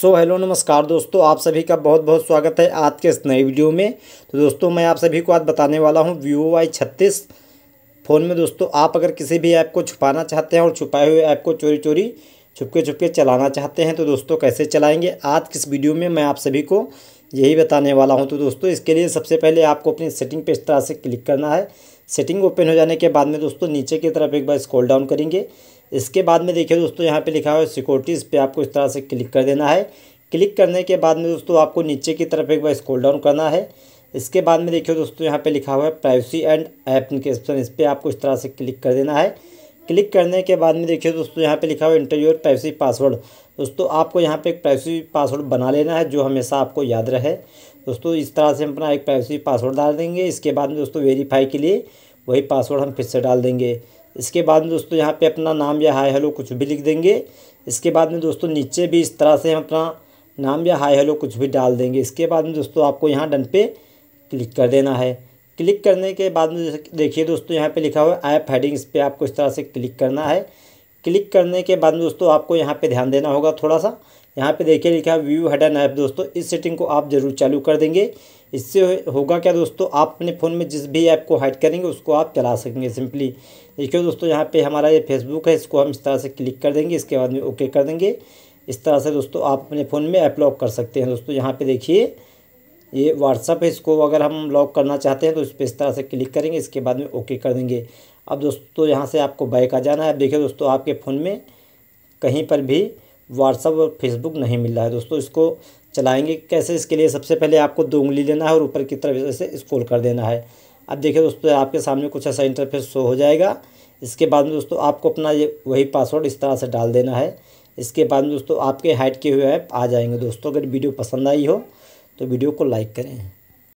सो so, hello नमस्कार दोस्तों आप सभी का बहुत बहुत स्वागत है आज के इस नए वीडियो में तो दोस्तों मैं आप सभी को आज बताने वाला हूँ वीवो वाई छत्तीस फ़ोन में दोस्तों आप अगर किसी भी ऐप को छुपाना चाहते हैं और छुपाए हुए ऐप को चोरी चोरी छुपके छुपके चलाना चाहते हैं तो दोस्तों कैसे चलाएँगे आज किस वीडियो में मैं आप सभी को यही बताने वाला हूँ तो दोस्तों इसके लिए सबसे पहले आपको अपनी सेटिंग पर इस तरह से क्लिक करना है सेटिंग ओपन हो जाने के बाद में दोस्तों नीचे की तरफ एक बार स्क्रॉल डाउन करेंगे इसके बाद में देखिए दोस्तों यहाँ पे लिखा हुआ है सिक्योरिटीज़ पे आपको इस तरह से क्लिक कर देना है क्लिक करने के बाद में दोस्तों आपको नीचे की तरफ एक बार स्क्रॉल डाउन करना है इसके बाद में देखिए दोस्तों यहाँ पे लिखा हुआ है प्राइवेसी एंड एप्लीकेशन इस पर आपको इस तरह से क्लिक कर देना है क्लिक करने के बाद में देखिए दोस्तों यहाँ पे लिखा हुआ इंटरव्यूर प्राइवेसी पासवर्ड दोस्तों आपको यहाँ पे एक प्राइवेसी पासवर्ड बना लेना है जो हमेशा आपको याद रहे दोस्तों इस तरह से हम अपना एक प्राइवेसी पासवर्ड डाल देंगे इसके बाद में दोस्तों वेरीफाई के लिए वही पासवर्ड हम फिर से डाल देंगे इसके बाद में दोस्तों यहाँ पे अपना नाम या हाय हेलो कुछ भी लिख देंगे इसके बाद में दोस्तों नीचे भी इस तरह से हम अपना नाम या हाय हेलो कुछ भी डाल देंगे इसके बाद में दोस्तों आपको यहाँ डन पे क्लिक कर देना है क्लिक करने के बाद में देखिए दोस्तों यहाँ पे लिखा हुआ है ऐप हेडिंग्स पे आपको इस तरह से क्लिक करना है क्लिक करने के बाद दोस्तों आपको यहाँ पे ध्यान देना होगा थोड़ा सा यहाँ पे देखिए लिखा है व्यू हडन ऐप दोस्तों इस सेटिंग को आप ज़रूर चालू कर देंगे इससे होगा क्या दोस्तों आप अपने फ़ोन में जिस भी ऐप को हाइड करेंगे उसको आप चला सकेंगे सिंपली देखिए दोस्तों यहाँ पे हमारा ये फेसबुक है इसको हम इस तरह से क्लिक कर देंगे इसके बाद में ओके कर देंगे इस तरह से दोस्तों आप अपने फ़ोन में ऐप लॉक कर सकते हैं दोस्तों यहाँ पर देखिए ये व्हाट्सअप है इसको अगर हम लॉक करना चाहते हैं तो इस पर इस तरह से क्लिक करेंगे इसके बाद में ओके कर देंगे अब दोस्तों यहाँ से आपको बैक आ जाना है अब देखिए दोस्तों आपके फ़ोन में कहीं पर भी व्हाट्सअप और फेसबुक नहीं मिल रहा है दोस्तों इसको चलाएंगे कैसे इसके लिए सबसे पहले आपको दो उंगली लेना है और ऊपर की तरफ इसे स्क्रॉल कर देना है अब देखिए दोस्तों आपके सामने कुछ ऐसा इंटरफेस शो हो जाएगा इसके बाद में दोस्तों आपको अपना ये वही पासवर्ड इस तरह से डाल देना है इसके बाद में दोस्तों आपके हाइट किए हुए ऐप आ जाएंगे दोस्तों अगर वीडियो पसंद आई हो तो वीडियो को लाइक करें